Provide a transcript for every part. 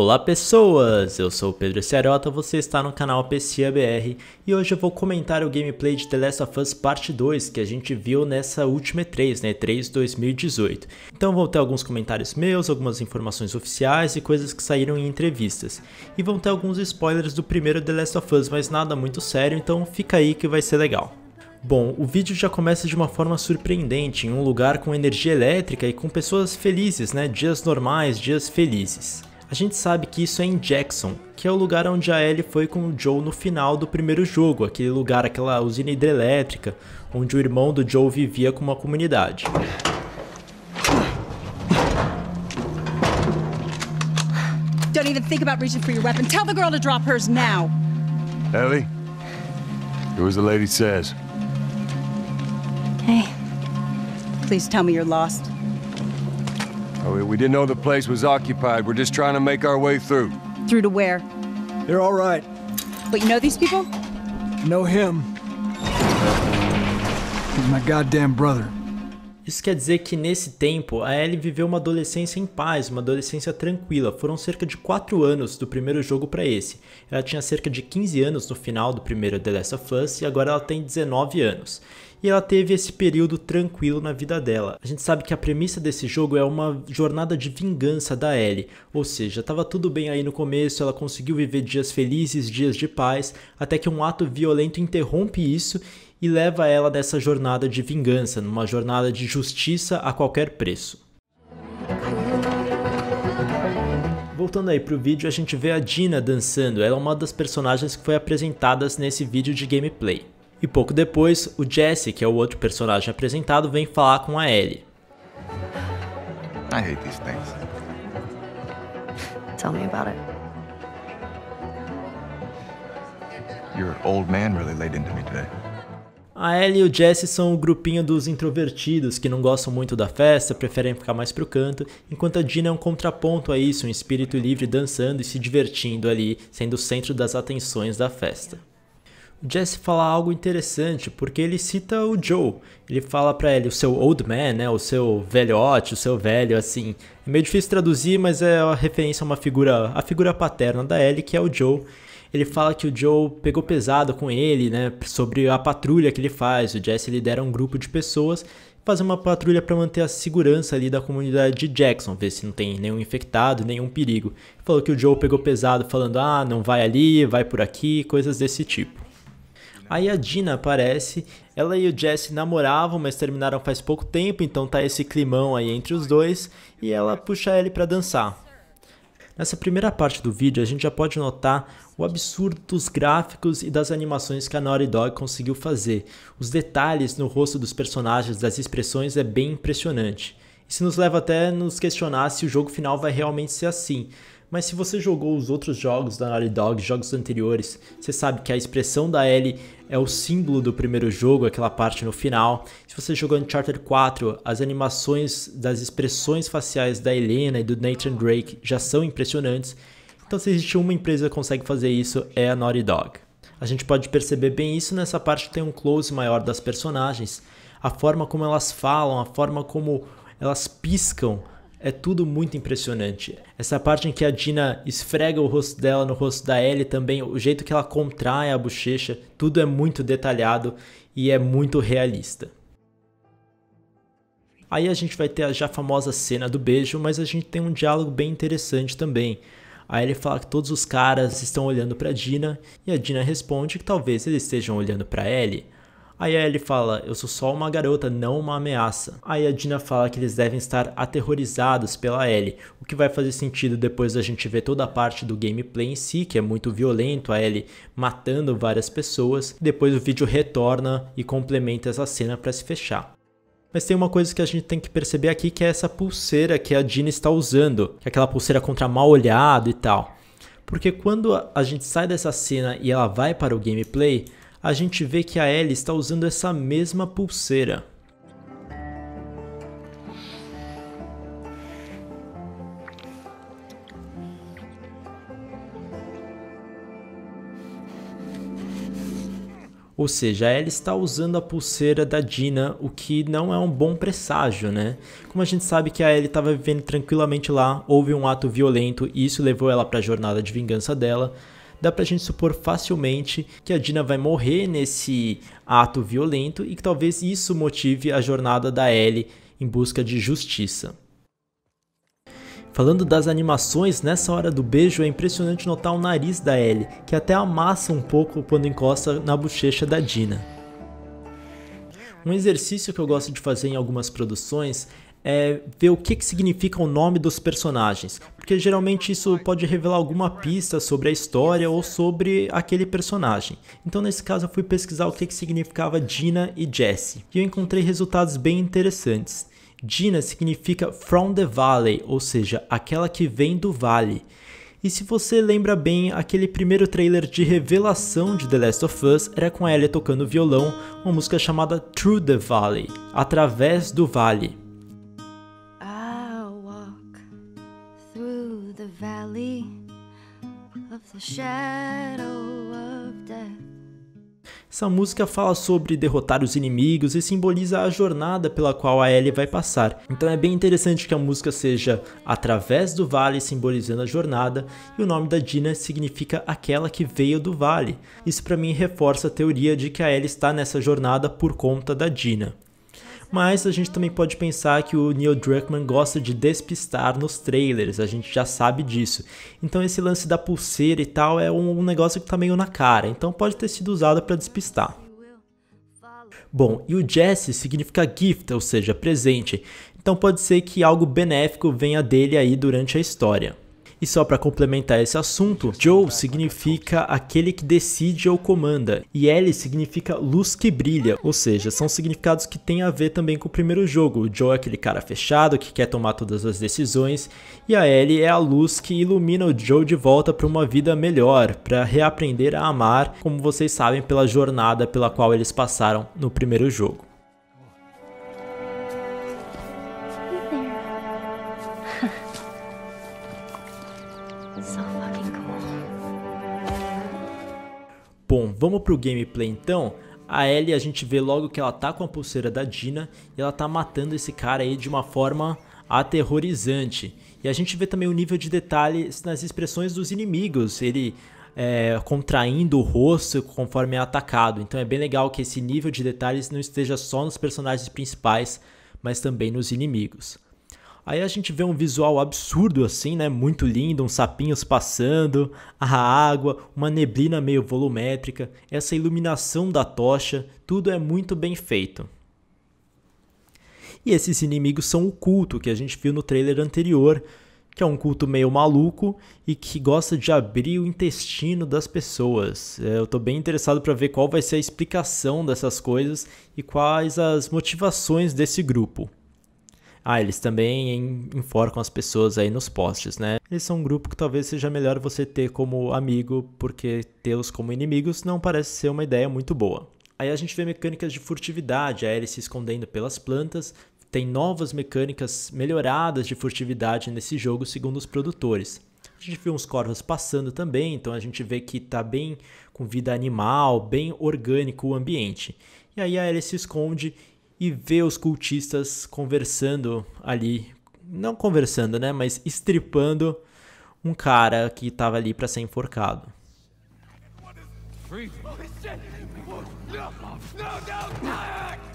Olá pessoas, eu sou o Pedro Ciarota, você está no canal PCA BR e hoje eu vou comentar o gameplay de The Last of Us Parte 2 que a gente viu nessa última E3, né, E3 2018. Então vão ter alguns comentários meus, algumas informações oficiais e coisas que saíram em entrevistas. E vão ter alguns spoilers do primeiro The Last of Us, mas nada muito sério, então fica aí que vai ser legal. Bom, o vídeo já começa de uma forma surpreendente, em um lugar com energia elétrica e com pessoas felizes, né? Dias normais, dias felizes. A gente sabe que isso é em Jackson, que é o lugar onde a Ellie foi com o Joe no final do primeiro jogo, aquele lugar, aquela usina hidrelétrica, onde o irmão do Joe vivia com uma comunidade. Don't even think about reaching for your weapon. Tell the girl to drop hers now. Ellie, do as the lady says. Hey, please tell me you're lost. Oh, we didn't know the place was occupied. We're just trying to make our way through. Through to where? They're all right. But you know these people? Know him. He's my goddamn brother. Isso quer dizer que nesse tempo, a Ellie viveu uma adolescência em paz, uma adolescência tranquila. Foram cerca de 4 anos do primeiro jogo para esse. Ela tinha cerca de 15 anos no final do primeiro The Last of Us e agora ela tem 19 anos e ela teve esse período tranquilo na vida dela. A gente sabe que a premissa desse jogo é uma jornada de vingança da Ellie, ou seja, estava tudo bem aí no começo, ela conseguiu viver dias felizes, dias de paz, até que um ato violento interrompe isso e leva ela nessa jornada de vingança, numa jornada de justiça a qualquer preço. Voltando aí pro vídeo, a gente vê a Dina dançando. Ela é uma das personagens que foi apresentadas nesse vídeo de gameplay. E pouco depois, o Jesse, que é o outro personagem apresentado, vem falar com a Ellie. I hate these things. Tell me about it. Your old man really laid into me today. A Ellie e o Jesse são o grupinho dos introvertidos que não gostam muito da festa, preferem ficar mais pro canto, enquanto a Dina é um contraponto a isso, um espírito livre dançando e se divertindo ali, sendo o centro das atenções da festa o Jesse fala algo interessante, porque ele cita o Joe. Ele fala para ele, o seu old man, né, o seu velhote, o seu velho, assim. É meio difícil traduzir, mas é a referência a uma figura, a figura paterna da Ellie, que é o Joe. Ele fala que o Joe pegou pesado com ele, né, sobre a patrulha que ele faz. O Jesse lidera um grupo de pessoas fazer uma patrulha para manter a segurança ali da comunidade de Jackson, ver se não tem nenhum infectado, nenhum perigo. Falou que o Joe pegou pesado falando: "Ah, não vai ali, vai por aqui", coisas desse tipo. Aí a Dina aparece, ela e o Jesse namoravam, mas terminaram faz pouco tempo, então tá esse climão aí entre os dois, e ela puxa ele para dançar. Nessa primeira parte do vídeo, a gente já pode notar o absurdo dos gráficos e das animações que a Naughty Dog conseguiu fazer. Os detalhes no rosto dos personagens, das expressões, é bem impressionante. Isso nos leva até a nos questionar se o jogo final vai realmente ser assim. Mas se você jogou os outros jogos da Naughty Dog, jogos anteriores, você sabe que a expressão da Ellie é o símbolo do primeiro jogo, aquela parte no final. Se você jogou Uncharted 4, as animações das expressões faciais da Helena e do Nathan Drake já são impressionantes. Então se existe uma empresa que consegue fazer isso, é a Naughty Dog. A gente pode perceber bem isso nessa parte que tem um close maior das personagens, a forma como elas falam, a forma como elas piscam, é tudo muito impressionante. Essa parte em que a Dina esfrega o rosto dela no rosto da Ellie também, o jeito que ela contrai a bochecha, tudo é muito detalhado e é muito realista. Aí a gente vai ter a já famosa cena do beijo, mas a gente tem um diálogo bem interessante também. Aí ele fala que todos os caras estão olhando para Dina e a Dina responde que talvez eles estejam olhando para Ellie. Aí a Ellie fala: Eu sou só uma garota, não uma ameaça. Aí a Dina fala que eles devem estar aterrorizados pela Ellie, o que vai fazer sentido depois da gente ver toda a parte do gameplay em si, que é muito violento, a Ellie matando várias pessoas. Depois o vídeo retorna e complementa essa cena para se fechar. Mas tem uma coisa que a gente tem que perceber aqui que é essa pulseira que a Dina está usando, que é aquela pulseira contra mal olhado e tal. Porque quando a gente sai dessa cena e ela vai para o gameplay, a gente vê que a Ellie está usando essa mesma pulseira. Ou seja, a Ellie está usando a pulseira da Dina, o que não é um bom presságio, né? Como a gente sabe que a Ellie estava vivendo tranquilamente lá, houve um ato violento e isso levou ela para a jornada de vingança dela dá pra gente supor facilmente que a Dina vai morrer nesse ato violento e que talvez isso motive a jornada da Ellie em busca de justiça. Falando das animações, nessa hora do beijo é impressionante notar o nariz da Ellie, que até amassa um pouco quando encosta na bochecha da Dina. Um exercício que eu gosto de fazer em algumas produções é, ver o que, que significa o nome dos personagens, porque geralmente isso pode revelar alguma pista sobre a história ou sobre aquele personagem. Então, nesse caso, eu fui pesquisar o que, que significava Dina e Jesse, e eu encontrei resultados bem interessantes. Dina significa from the valley, ou seja, aquela que vem do vale. E se você lembra bem, aquele primeiro trailer de revelação de The Last of Us era com a Ellie tocando violão, uma música chamada Through the Valley, através do vale. Essa música fala sobre derrotar os inimigos e simboliza a jornada pela qual a Ellie vai passar. Então é bem interessante que a música seja Através do Vale, simbolizando a jornada, e o nome da Dina significa aquela que veio do vale. Isso para mim reforça a teoria de que a Ellie está nessa jornada por conta da Dina mas a gente também pode pensar que o Neil Druckmann gosta de despistar nos trailers, a gente já sabe disso. Então esse lance da pulseira e tal é um negócio que tá meio na cara, então pode ter sido usado para despistar. Bom, e o Jesse significa gift, ou seja, presente, então pode ser que algo benéfico venha dele aí durante a história. E só para complementar esse assunto, Joe significa aquele que decide ou comanda, e L significa luz que brilha, ou seja, são significados que têm a ver também com o primeiro jogo. O Joe é aquele cara fechado que quer tomar todas as decisões, e a L é a luz que ilumina o Joe de volta para uma vida melhor, para reaprender a amar, como vocês sabem pela jornada pela qual eles passaram no primeiro jogo. Vamos pro gameplay então? A Ellie a gente vê logo que ela tá com a pulseira da Dina e ela tá matando esse cara aí de uma forma aterrorizante. E a gente vê também o nível de detalhes nas expressões dos inimigos, ele é, contraindo o rosto conforme é atacado. Então é bem legal que esse nível de detalhes não esteja só nos personagens principais, mas também nos inimigos. Aí a gente vê um visual absurdo assim, né? Muito lindo, uns sapinhos passando, a água, uma neblina meio volumétrica, essa iluminação da tocha, tudo é muito bem feito. E esses inimigos são o culto que a gente viu no trailer anterior, que é um culto meio maluco e que gosta de abrir o intestino das pessoas. É, eu estou bem interessado para ver qual vai ser a explicação dessas coisas e quais as motivações desse grupo. Ah, eles também enforcam as pessoas aí nos postes, né? Eles são um grupo que talvez seja melhor você ter como amigo, porque tê-los como inimigos não parece ser uma ideia muito boa. Aí a gente vê mecânicas de furtividade, a Ellie se escondendo pelas plantas, tem novas mecânicas melhoradas de furtividade nesse jogo, segundo os produtores. A gente viu uns corvos passando também, então a gente vê que tá bem com vida animal, bem orgânico o ambiente. E aí a Ellie se esconde e ver os cultistas conversando ali, não conversando, né, mas estripando um cara que estava ali para ser enforcado. Free. Holy shit! No, no, no, no,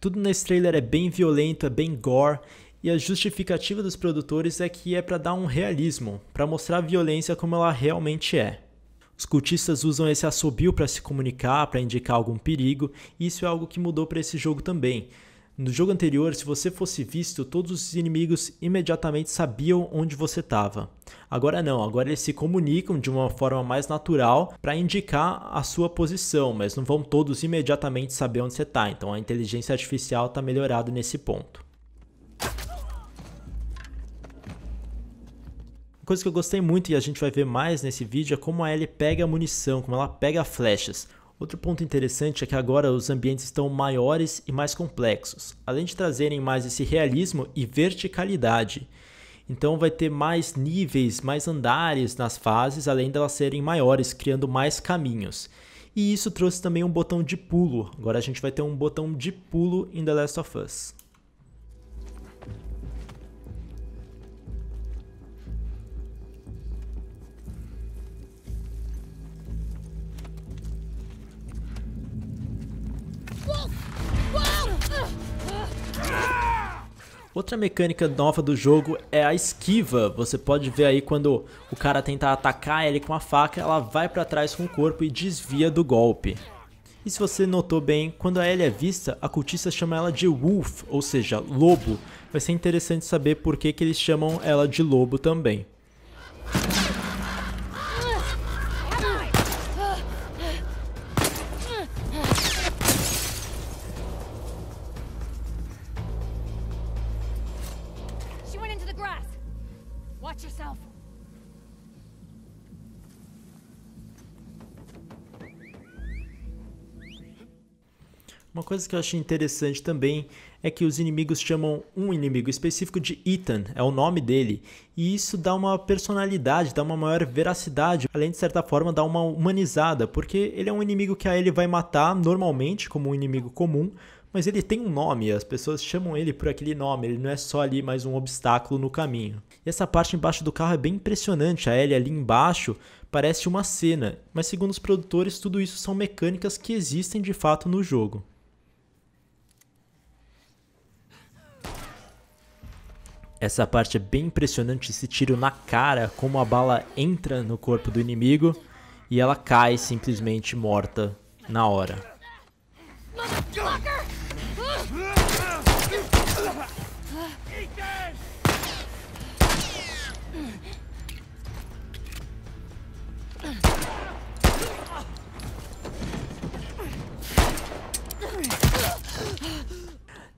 Tudo nesse trailer é bem violento, é bem gore, e a justificativa dos produtores é que é para dar um realismo, para mostrar a violência como ela realmente é. Os cultistas usam esse assobio para se comunicar, para indicar algum perigo, e isso é algo que mudou para esse jogo também. No jogo anterior, se você fosse visto, todos os inimigos imediatamente sabiam onde você estava. Agora não, agora eles se comunicam de uma forma mais natural para indicar a sua posição, mas não vão todos imediatamente saber onde você está. Então a inteligência artificial está melhorada nesse ponto. coisa que eu gostei muito e a gente vai ver mais nesse vídeo é como a Ellie pega munição, como ela pega flechas. Outro ponto interessante é que agora os ambientes estão maiores e mais complexos, além de trazerem mais esse realismo e verticalidade. Então vai ter mais níveis, mais andares nas fases, além delas serem maiores, criando mais caminhos. E isso trouxe também um botão de pulo. Agora a gente vai ter um botão de pulo em The Last of Us. Outra mecânica nova do jogo é a esquiva. Você pode ver aí quando o cara tenta atacar ele com a faca, ela vai para trás com o corpo e desvia do golpe. E se você notou bem, quando a Ellie é vista, a cultista chama ela de Wolf, ou seja, lobo. Vai ser interessante saber por que, que eles chamam ela de lobo também. Uma coisa que eu achei interessante também é que os inimigos chamam um inimigo específico de Ethan, é o nome dele, e isso dá uma personalidade, dá uma maior veracidade, além de certa forma dá uma humanizada, porque ele é um inimigo que a ele vai matar normalmente como um inimigo comum, mas ele tem um nome, as pessoas chamam ele por aquele nome, ele não é só ali mais um obstáculo no caminho. E essa parte embaixo do carro é bem impressionante, a Ellie ali embaixo parece uma cena, mas segundo os produtores, tudo isso são mecânicas que existem de fato no jogo. Essa parte é bem impressionante, esse tiro na cara, como a bala entra no corpo do inimigo e ela cai simplesmente morta na hora.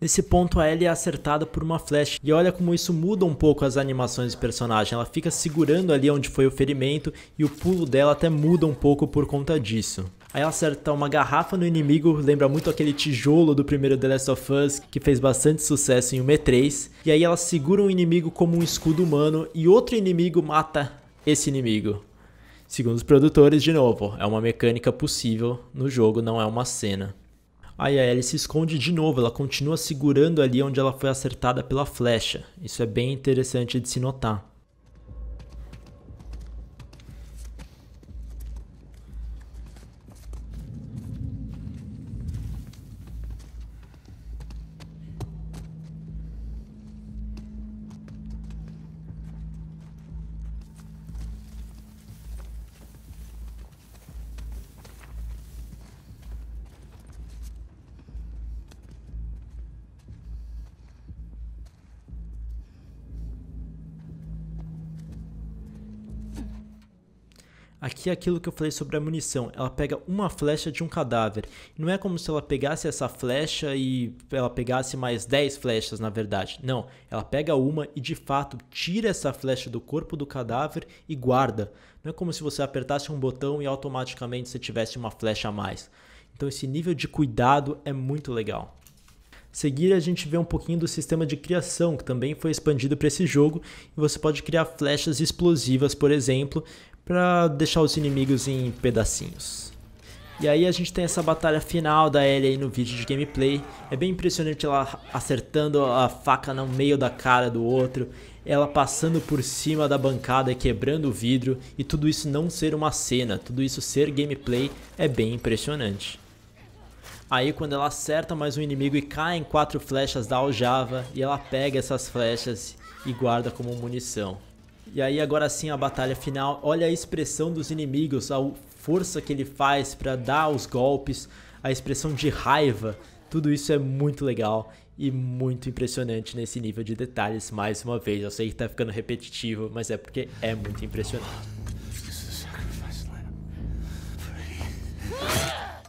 Nesse ponto a Ellie é acertada por uma flecha e olha como isso muda um pouco as animações do personagem. Ela fica segurando ali onde foi o ferimento e o pulo dela até muda um pouco por conta disso. Aí ela acerta uma garrafa no inimigo, lembra muito aquele tijolo do primeiro The Last of Us, que fez bastante sucesso em um E3. E aí ela segura um inimigo como um escudo humano e outro inimigo mata esse inimigo. Segundo os produtores, de novo, é uma mecânica possível no jogo, não é uma cena. Aí a Ellie se esconde de novo, ela continua segurando ali onde ela foi acertada pela flecha. Isso é bem interessante de se notar. Aqui é aquilo que eu falei sobre a munição. Ela pega uma flecha de um cadáver. Não é como se ela pegasse essa flecha e ela pegasse mais 10 flechas, na verdade. Não, ela pega uma e de fato tira essa flecha do corpo do cadáver e guarda. Não é como se você apertasse um botão e automaticamente você tivesse uma flecha a mais. Então esse nível de cuidado é muito legal. Seguir a gente vê um pouquinho do sistema de criação, que também foi expandido para esse jogo, e você pode criar flechas explosivas, por exemplo, para deixar os inimigos em pedacinhos. E aí a gente tem essa batalha final da Ellie aí no vídeo de gameplay. É bem impressionante ela acertando a faca no meio da cara do outro, ela passando por cima da bancada, quebrando o vidro, e tudo isso não ser uma cena, tudo isso ser gameplay é bem impressionante. Aí quando ela acerta mais um inimigo e cai em quatro flechas da aljava, e ela pega essas flechas e guarda como munição. E aí agora sim a batalha final. Olha a expressão dos inimigos, a força que ele faz para dar os golpes, a expressão de raiva. Tudo isso é muito legal e muito impressionante nesse nível de detalhes mais uma vez. Eu sei que tá ficando repetitivo, mas é porque é muito impressionante.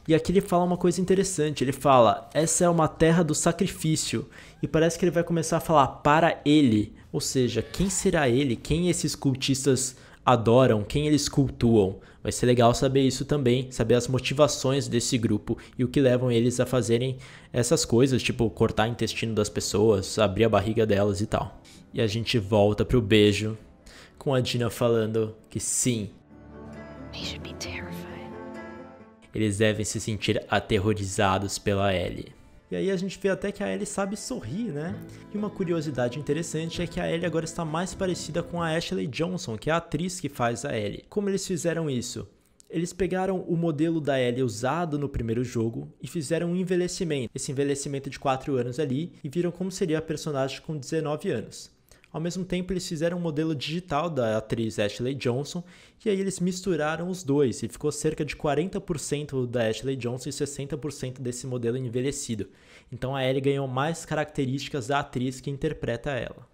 E aqui ele fala uma coisa interessante, ele fala: "Essa é uma terra do sacrifício". E parece que ele vai começar a falar para ele, ou seja, quem será ele? Quem esses cultistas adoram? Quem eles cultuam? Vai ser legal saber isso também, saber as motivações desse grupo e o que levam eles a fazerem essas coisas, tipo cortar o intestino das pessoas, abrir a barriga delas e tal. E a gente volta pro beijo com a Dina falando que sim. Eles devem se sentir aterrorizados pela Ellie. E aí a gente vê até que a Ellie sabe sorrir, né? E uma curiosidade interessante é que a Ellie agora está mais parecida com a Ashley Johnson, que é a atriz que faz a Ellie. Como eles fizeram isso? Eles pegaram o modelo da Ellie usado no primeiro jogo e fizeram um envelhecimento, esse envelhecimento de 4 anos ali, e viram como seria a personagem com 19 anos. Ao mesmo tempo, eles fizeram um modelo digital da atriz Ashley Johnson e aí eles misturaram os dois e ficou cerca de 40% da Ashley Johnson e 60% desse modelo envelhecido. Então a Ellie ganhou mais características da atriz que interpreta ela.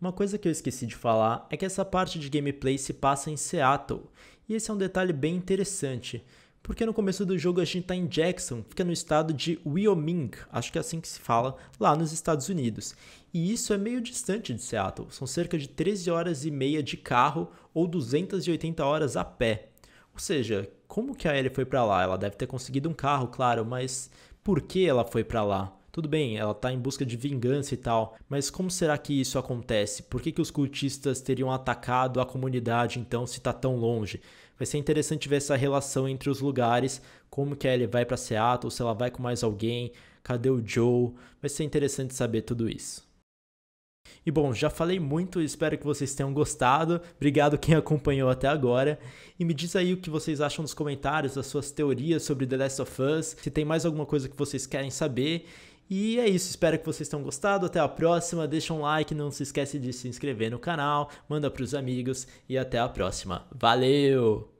Uma coisa que eu esqueci de falar é que essa parte de gameplay se passa em Seattle, e esse é um detalhe bem interessante, porque no começo do jogo a gente está em Jackson, fica no estado de Wyoming, acho que é assim que se fala, lá nos Estados Unidos. E isso é meio distante de Seattle, são cerca de 13 horas e meia de carro ou 280 horas a pé. Ou seja, como que a Ellie foi para lá? Ela deve ter conseguido um carro, claro, mas por que ela foi para lá? Tudo bem, ela está em busca de vingança e tal, mas como será que isso acontece? Por que, que os cultistas teriam atacado a comunidade então se está tão longe? Vai ser interessante ver essa relação entre os lugares, como que ela vai para Seattle, se ela vai com mais alguém, cadê o Joe? Vai ser interessante saber tudo isso. E bom, já falei muito, espero que vocês tenham gostado. Obrigado quem acompanhou até agora. E me diz aí o que vocês acham nos comentários, as suas teorias sobre The Last of Us, se tem mais alguma coisa que vocês querem saber. E é isso, espero que vocês tenham gostado. Até a próxima, deixa um like, não se esquece de se inscrever no canal, manda para os amigos e até a próxima. Valeu!